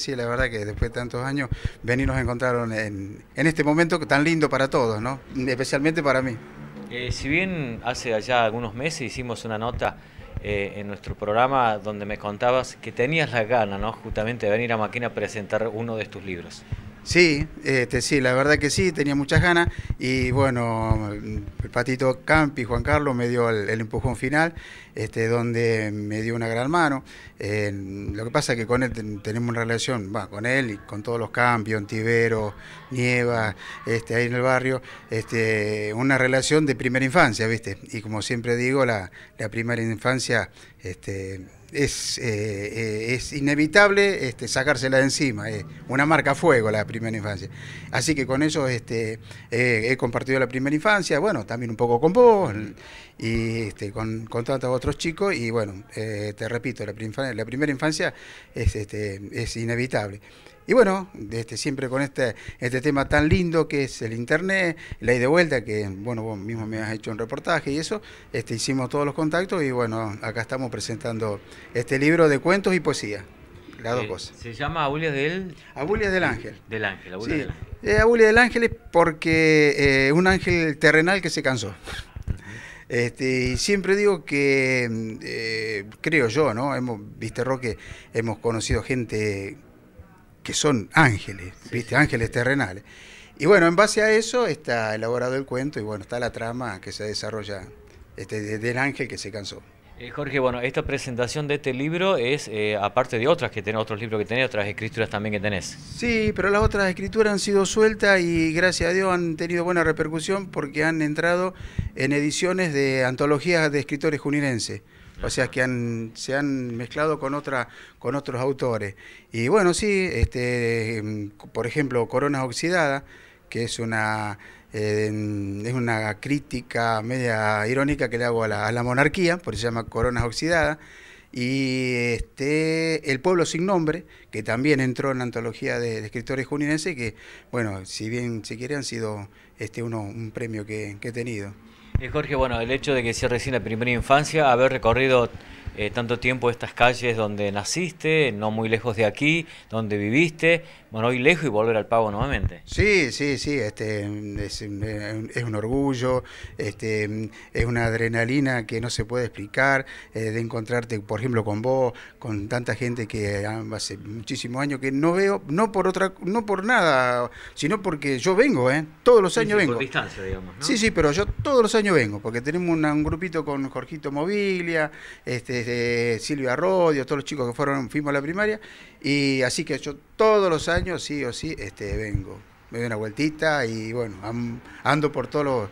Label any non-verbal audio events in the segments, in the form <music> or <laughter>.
Sí, la verdad que después de tantos años, venir nos encontraron en, este momento tan lindo para todos, Especialmente para mí. Eh, si bien hace ya algunos meses hicimos una nota eh, en nuestro programa donde me contabas que tenías la gana, ¿no? Justamente de venir a Maquina a presentar uno de tus libros. Sí, este, sí, la verdad que sí, tenía muchas ganas y bueno, el patito Campi, Juan Carlos, me dio el, empujón final, este, donde me dio una gran mano. lo que pasa es que con él tenemos una relación, va con él y con todos los Campi, Tibero, Nieva, este, ahí en el barrio, este, una relación de primera infancia, ¿viste? Y como siempre digo, la, la primera infancia... Este, es, eh, eh, es inevitable este, sacársela de encima. Es una marca a fuego la primera infancia. Así que con eso este, eh, he compartido la primera infancia, bueno, también un poco con vos y este, con, con tantos otros chicos. Y bueno, te repito, la, primera, la primera infancia es, este, es inevitable. Y bueno, este, siempre con este, este tema tan lindo que es el internet, la ida de vuelta, que bueno, vos mismo me has hecho un reportaje y eso, este, hicimos todos los contactos y bueno, acá estamos presentando este libro de cuentos y poesía. Las dos eh, cosas. Se llama Abulia del... del Ángel. Del Ángel, del Ángel. Eh, Abulia del Ángel es porque eh, un ángel terrenal que se cansó. Este, y siempre digo que, mm, creo yo, ¿no? Hemos, viste, Roque, hemos conocido gente que son ángeles, viste, ángeles terrenales. Y bueno, en base a eso está elaborado el cuento y bueno, está la trama que se desarrolla este, del ángel que se cansó. Eh, Jorge, bueno, esta presentación de este libro es, eh, aparte de otras que tenés, otros libros que tenés, otras escrituras también que tenés. Sí, pero las otras escrituras han sido sueltas y gracias a Dios han tenido buena repercusión porque han entrado en ediciones de antologías de escritores juninenses. O sea que se han mezclado con otra, con otros autores. Y bueno, sí, este, em, por ejemplo, Coronas Oxidadas, que es una, eh, es una crítica media irónica que le hago a la, monarquía, por eso se llama Coronas Oxidadas y este El pueblo sin nombre, que también entró en la antología de, escritores juninenses, que bueno, si bien se quiere han sido este uno un premio que, he tenido. Eh, Jorge, bueno, el hecho de que sea recién la primera infancia, haber recorrido eh, tanto tiempo estas calles donde naciste, no muy lejos de aquí, donde viviste, bueno, hoy lejos y volver al pago nuevamente. Sí, sí, sí, este, eh, es, un orgullo, este, es una adrenalina que no se puede explicar, eh, de encontrarte, por ejemplo, con vos, con tanta gente que hace muchísimos años que no veo, no por otra, no por nada, sino porque yo vengo, ¿eh? todos los años vengo. Por distancia, digamos. Sí, sí, pero yo todos los años vengo, porque tenemos un grupito con Jorgito Movilia, este, Silvia Rodio, todos los chicos que fueron, fuimos a la primaria, y así que yo todos los años sí o sí este, vengo, me doy una vueltita y bueno, ando por todos los,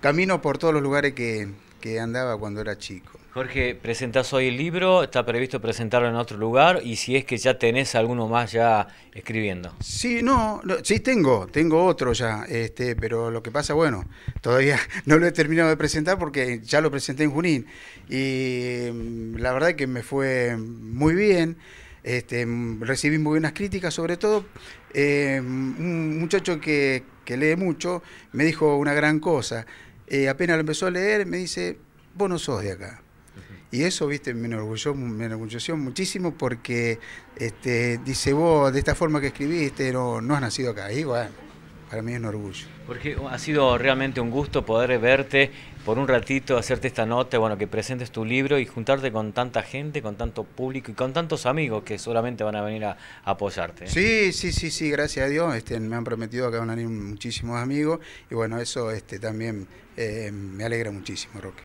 camino por todos los lugares que, que andaba cuando era chico. Jorge, presentás hoy el libro, está previsto presentarlo en otro lugar y si es que ya tenés alguno más ya escribiendo. Sí, no, sí tengo, tengo otro ya, este, pero lo que pasa, bueno, todavía <laughs> no lo he terminado de presentar porque ya lo presenté en Junín y mm, la verdad que me fue muy bien. Este, mm, recibí muy buenas críticas, sobre todo eh, mm, un muchacho que, lee mucho me dijo una gran cosa. Eh, apenas lo empezó a leer, me dice, vos no sos de acá. Y eso, viste, me enorgulleció, me muchísimo porque este, dice, vos, de esta forma que escribiste, no, has nacido acá. Y bueno, para mí es un orgullo. Porque ha sido realmente un gusto poder verte por un ratito, hacerte esta nota, bueno, que presentes tu libro y juntarte con tanta gente, con tanto público y con tantos amigos que solamente van a venir a, apoyarte. ¿eh? Sí, sí, sí, sí, gracias a Dios. Este, me han prometido que van a venir muchísimos amigos y bueno, eso este, también eh, me alegra muchísimo, Roque.